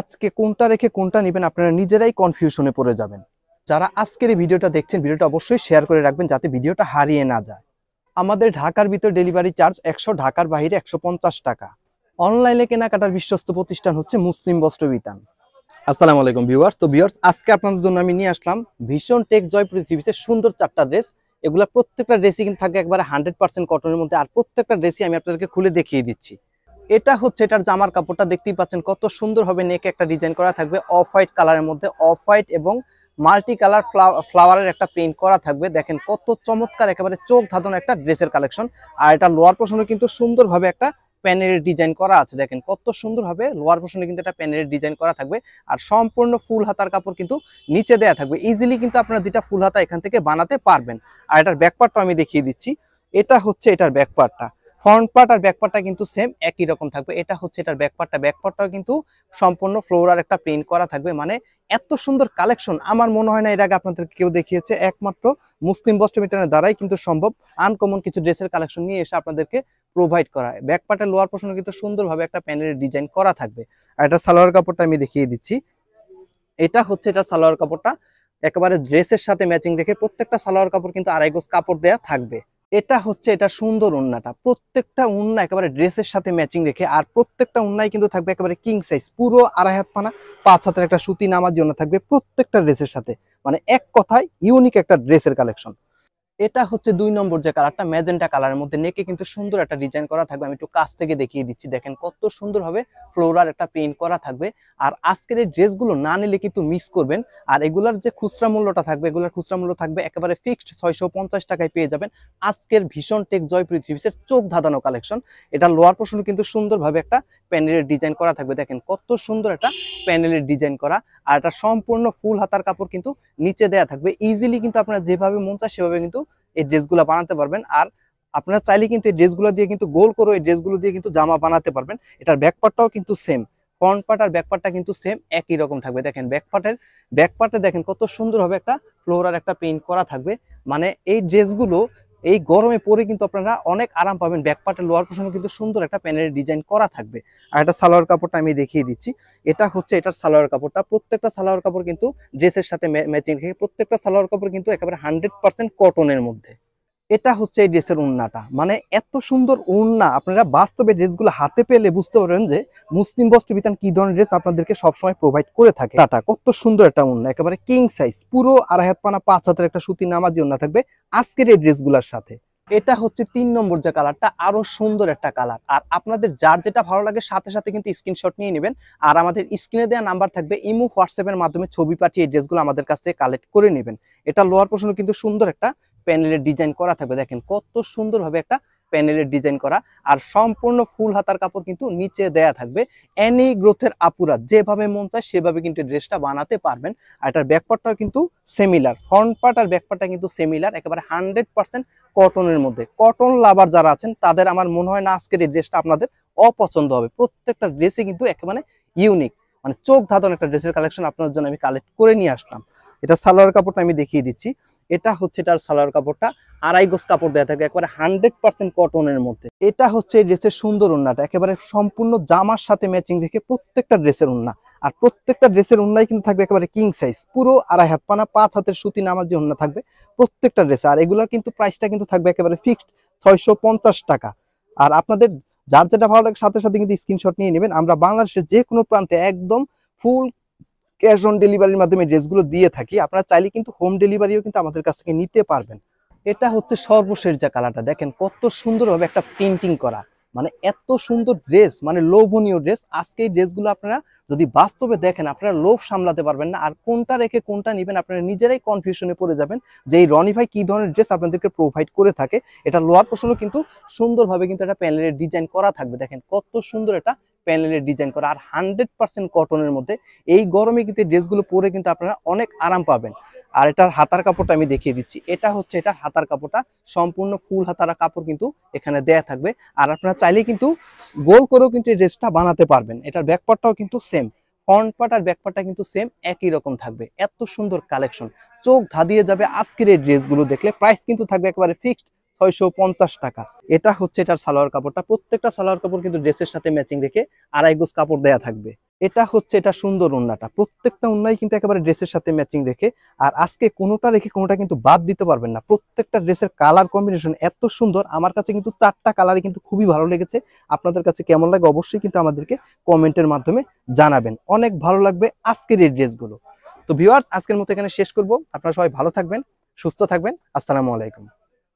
আজকে কোনটা রেখে কোনটা নেবেন আপনারা নিজেরাই কনফিউশনে পড়ে যাবেন যারা আজকের এই ভিডিওটা দেখছেন ভিডিওটা অবশ্যই শেয়ার করে রাখবেন যাতে ভিডিওটা হারিয়ে না যায় আমাদের ঢাকার ভিতর ডেলিভারি চার্জ একশো ঢাকার বাহিরে একশো টাকা অনলাইনে কেনাকাটার বিশ্বস্ত প্রতিষ্ঠান হচ্ছে মুসলিম বস্ত্র বিতান আসসালামু আলাইকুম ভিউয়ার্স তো ভিউয়ার্স আজকে আপনাদের জন্য আমি নিয়ে আসলাম ভীষণ টেক জয় পৃথিবীতে সুন্দর চারটা ড্রেস এগুলো প্রত্যেকটা ড্রেসই কিন্তু থাকে একবারে হান্ড্রেড পার্সেন্ট কটনের মধ্যে আর প্রত্যেকটা ড্রেসই আমি আপনাদেরকে খুলে দেখিয়ে দিচ্ছি এটা হচ্ছে এটার জামার কাপড়টা দেখতেই পাচ্ছেন কত সুন্দর হবে নেকে একটা ডিজাইন করা থাকবে অফ হোয়াইট কালারের মধ্যে অফ হোয়াইট এবং মাল্টি কালার ফ্লাওয়ারের একটা প্রিন্ট করা থাকবে দেখেন কত চমৎকার একেবারে চোখ ধাঁধানো একটা ড্রেসের কালেকশন আর এটা লোয়ার পোর্শনে কিন্তু সুন্দরভাবে একটা প্যানের ডিজাইন করা আছে দেখেন কত সুন্দরভাবে লোয়ার পোর্শনে কিন্তু একটা প্যানের ডিজাইন করা থাকবে আর সম্পূর্ণ ফুল হাতার কাপড় কিন্তু নিচে দেয়া থাকবে ইজিলি কিন্তু আপনারা দুটা ফুল হাতা এখান থেকে বানাতে পারবেন আর এটার ব্যাকপার্টটা আমি দেখিয়ে দিচ্ছি এটা হচ্ছে এটার ব্যাকপার্টটা ফ্রন্ট পার্ট আর ব্যাক পার্টটা কিন্তু সেম একই রকম থাকবে এটা হচ্ছে এটার ব্যাক পার্টটা ব্যাক পার্টটাও কিন্তু সম্পূর্ণ ফ্লোরার একটা প্রিন্ট করা থাকবে মানে এত সুন্দর কালেকশন আমার মনে হয় না এর আগে আপনাদের কেউ দেখিয়েছে একমাত্র মুসলিম বস্ত্র দ্বারাই কিন্তু সম্ভব আনকমন কিছু ড্রেসের কালেকশন নিয়ে এসে আপনাদেরকে প্রোভাইড করা হয় ব্যাক পার্টের লোয়ার পোর্শনে কিন্তু সুন্দরভাবে একটা প্যানেলের ডিজাইন করা থাকবে আর এটা সালোয়ার কাপড়টা আমি দেখিয়ে দিচ্ছি এটা হচ্ছে এটা সালোয়ার কাপড়টা একেবারে ড্রেসের সাথে ম্যাচিং রেখে প্রত্যেকটা সালোয়ার কাপড় কিন্তু আড়াই গোস কাপড় দেওয়া থাকবে এটা হচ্ছে এটা সুন্দর উন্নাটা প্রত্যেকটা উন্না একেবারে ড্রেসের সাথে ম্যাচিং রেখে আর প্রত্যেকটা উন্নায় কিন্তু থাকবে একেবারে কিং সাইজ পুরো আড়াই হাত পানা পাঁচ হাতের একটা সুতি নামার জন্য থাকবে প্রত্যেকটা ড্রেসের সাথে মানে এক কথায় ইউনিক একটা ড্রেসের কালেকশন এটা হচ্ছে দুই নম্বর যে কালারটা ম্যাজেন্টা কালারের মধ্যে নেকে কিন্তু সুন্দর একটা ডিজাইন করা থাকবে আমি একটু কাছ থেকে দেখিয়ে দিচ্ছি দেখেন কত সুন্দর হবে ফ্লোরাল একটা পেন্ট করা থাকবে আর আজকের এই ড্রেসগুলো না নিলে কিন্তু মিস করবেন আর এগুলার যে খুচরা মূল্যটা থাকবে এগুলার খুচরা মূল্য থাকবে একেবারে ফিক্সড ছয়শো টাকায় পেয়ে যাবেন আজকের ভীষণ টেক জয় পৃথিবীর চোখ ধাঁধানো কালেকশন এটা লোয়ার পোর্শন কিন্তু সুন্দরভাবে একটা প্যানেলের ডিজাইন করা থাকবে দেখেন কত সুন্দর একটা প্যানেলের ডিজাইন করা আর এটা সম্পূর্ণ ফুল হাতার কাপড় কিন্তু নিচে দেয়া থাকবে ইজিলি কিন্তু আপনারা যেভাবে মন চায় সেভাবে কিন্তু এই ড্রেসগুলো বানাতে পারবেন আর আপনার চাইলে কিন্তু এই ড্রেসগুলো দিয়ে কিন্তু গোল করে এই ড্রেসগুলো দিয়ে কিন্তু জামা বানাতে পারবেন এটার ব্যাকপার্টটাও কিন্তু সেম ফ্রন্ট পার্ট আর ব্যাক কিন্তু সেম একই রকম থাকবে দেখেন ব্যাক পার্টের ব্যাক পার্টে দেখেন কত সুন্দরভাবে একটা ফ্লোরার একটা পেইন্ট করা থাকবে মানে এই ড্রেসগুলো এই গরমে পরে কিন্তু আপনারা অনেক আরাম পাবেন ব্যাকপার্টের লোয়ার পোর্শনে কিন্তু সুন্দর একটা প্যানেলের ডিজাইন করা থাকবে আর এটা সালোয়ার কাপড়টা আমি দেখিয়ে দিচ্ছি এটা হচ্ছে এটার সালোয়ার কাপড়টা প্রত্যেকটা সালোয়ার কাপড় কিন্তু ড্রেসের সাথে ম্যাচিং রেখে প্রত্যেকটা সালোয়ার কাপড় কিন্তু একেবারে হান্ড্রেড পার্সেন্ট কটনের মধ্যে এটা হচ্ছে এই ড্রেসের উন্নাটা মানে এত সুন্দর উন্না আপনারা বাস্তবে ড্রেসগুলো হাতে পেলে বুঝতে পারবেন যে মুসলিম বস্ত্র বিতান কি ধরনের ড্রেস আপনাদেরকে সবসময় প্রোভাইড করে থাকে টাটা কত সুন্দর একটা উন্না একেবারে কিং সাইজ পুরো আড়াই হাত পানা পাঁচ হাতের একটা সুতি নামাজি উন্না থাকবে আজকের এই ড্রেসগুলোর সাথে এটা হচ্ছে তিন নম্বর যে কালারটা আরো সুন্দর একটা কালার আর আপনাদের যার যেটা ভালো লাগে সাথে সাথে কিন্তু স্ক্রিনশট নিয়ে নেবেন আর আমাদের স্ক্রিনে দেওয়া নাম্বার থাকবে ইমু হোয়াটসঅ্যাপের মাধ্যমে ছবি পাঠিয়ে ড্রেসগুলো আমাদের কাছ থেকে কালেক্ট করে নেবেন এটা লোয়ার পোর্শনে কিন্তু সুন্দর একটা প্যানেলের ডিজাইন করা থাকবে দেখেন কত সুন্দরভাবে একটা প্যানেলের ডিজাইন করা আর সম্পূর্ণ ফুল হাতার কাপড় কিন্তু নিচে দেয়া থাকবে এনি গ্রোথের আপুরা যেভাবে মন চায় সেভাবে কিন্তু ড্রেসটা বানাতে পারবেন আর এটার ব্যাকপার্টটাও কিন্তু সেমিলার ফ্রন্ট পার্ট আর ব্যাকপার্টটা কিন্তু সেমিলার একেবারে হান্ড্রেড পার্সেন্ট কটনের মধ্যে কটন লাভার যারা আছেন তাদের আমার মনে হয় না আজকের এই ড্রেসটা আপনাদের অপছন্দ হবে প্রত্যেকটা ড্রেসই কিন্তু একেবারে ইউনিক মানে চোখ ধাঁধন একটা ড্রেসের কালেকশন আপনার জন্য আমি কালেক্ট করে নিয়ে আসলাম এটা সালোয়ার কাপড়টা আমি দেখিয়ে দিচ্ছি এটা হচ্ছে এটার সালোয়ার কাপড়টা আড়াই গোস কাপড় দেওয়া থাকে একবারে হান্ড্রেড পার্সেন্ট কটনের মধ্যে এটা হচ্ছে ড্রেসের সুন্দর উন্নাটা একেবারে সম্পূর্ণ জামার সাথে ম্যাচিং দেখে প্রত্যেকটা ড্রেসের উন্না আর প্রত্যেকটা ড্রেসের উন্নয় কিন্তু থাকবে একেবারে কিং সাইজ পুরো আড়াই হাত পানা পাঁচ হাতের সুতি নামার যে উন্না থাকবে প্রত্যেকটা ড্রেসে আর এগুলোর কিন্তু প্রাইসটা কিন্তু থাকবে একেবারে ফিক্সড ছয়শো টাকা আর আপনাদের যার যেটা ভালো লাগে সাথে সাথে কিন্তু স্ক্রিনশট নিয়ে নেবেন আমরা বাংলাদেশের যে কোনো প্রান্তে একদম ফুল ক্যাশ অন ডেলিভারির মাধ্যমে ড্রেসগুলো দিয়ে থাকি আপনারা চাইলে কিন্তু হোম ডেলিভারিও কিন্তু আমাদের কাছ থেকে নিতে পারবেন এটা হচ্ছে সর্বশেষ যা কালারটা দেখেন কত সুন্দরভাবে একটা প্রিন্টিং করা মানে এত সুন্দর ড্রেস মানে লোভনীয় ড্রেস আজকে এই ড্রেসগুলো আপনারা যদি বাস্তবে দেখেন আপনারা লোভ সামলাতে পারবেন না আর কোনটা রেখে কোনটা নেবেন আপনারা নিজেরাই কনফিউশনে পড়ে যাবেন যে এই রনি ভাই কী ধরনের ড্রেস আপনাদেরকে প্রোভাইড করে থাকে এটা লোয়ার পোষণও কিন্তু সুন্দরভাবে কিন্তু একটা প্যানেলের ডিজাইন করা থাকবে দেখেন কত সুন্দর এটা প্যানেলের ডিজাইন করা আর হান্ড্রেড পার্সেন্ট কটনের মধ্যে এই গরমে কিন্তু ড্রেসগুলো পরে কিন্তু আপনারা অনেক আরাম পাবেন আর এটার হাতার কাপড়টা আমি দেখিয়ে দিচ্ছি এটা হচ্ছে এটার হাতার কাপড়টা সম্পূর্ণ ফুল হাতার কাপড় কিন্তু এখানে দেয়া থাকবে আর আপনারা চাইলে কিন্তু গোল করেও কিন্তু এই ড্রেসটা বানাতে পারবেন এটার ব্যাকপারটাও কিন্তু সেম ফ্রন্ট পার্ট আর ব্যাক পার্টটা কিন্তু সেম একই রকম থাকবে এত সুন্দর কালেকশন চোখ ধাঁধিয়ে যাবে আজকের এই ড্রেসগুলো দেখলে প্রাইস কিন্তু থাকবে একেবারে ফিক্সড ছয়শো টাকা এটা হচ্ছে এটার সালোয়ার কাপড়টা প্রত্যেকটা সালোয়ার কাপড় কিন্তু ড্রেসের সাথে ম্যাচিং রেখে আড়াই গোজ কাপড় দেয়া থাকবে এটা হচ্ছে এটা সুন্দর উন্নাটা প্রত্যেকটা উন্নাই কিন্তু একেবারে ড্রেসের সাথে ম্যাচিং রেখে আর আজকে কোনোটা রেখে কোনোটা কিন্তু বাদ দিতে পারবেন না প্রত্যেকটা ড্রেসের কালার কম্বিনেশন এত সুন্দর আমার কাছে কিন্তু চারটা কালারই কিন্তু খুবই ভালো লেগেছে আপনাদের কাছে কেমন লাগে অবশ্যই কিন্তু আমাদেরকে কমেন্টের মাধ্যমে জানাবেন অনেক ভালো লাগবে আজকের এই ড্রেসগুলো তো ভিউয়ার্স আজকের মতো এখানে শেষ করব আপনারা সবাই ভালো থাকবেন সুস্থ থাকবেন আসসালামু আলাইকুম